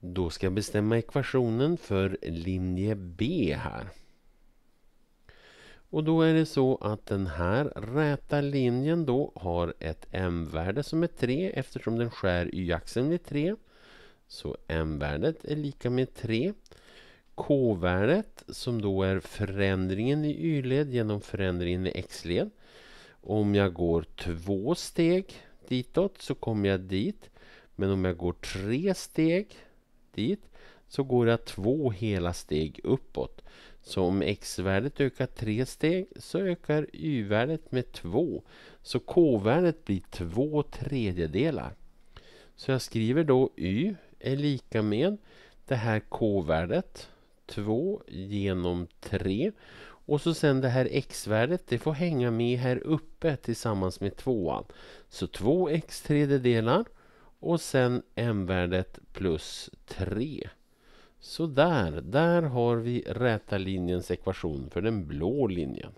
Då ska jag bestämma ekvationen för linje B här. Och då är det så att den här räta linjen då har ett m-värde som är 3 eftersom den skär y-axeln vid 3. Så m-värdet är lika med 3. K-värdet som då är förändringen i y-led genom förändringen i x-led. Om jag går två steg ditåt så kommer jag dit. Men om jag går tre steg dit så går det två hela steg uppåt. Så om x-värdet ökar tre steg så ökar y-värdet med två. Så k-värdet blir två tredjedelar. Så jag skriver då y är lika med det här k-värdet 2 genom 3 och så sen det här x-värdet det får hänga med här uppe tillsammans med tvåan. Så 2x tredjedelar och sen m-värdet plus 3. Så där, där har vi räta linjens ekvation för den blå linjen.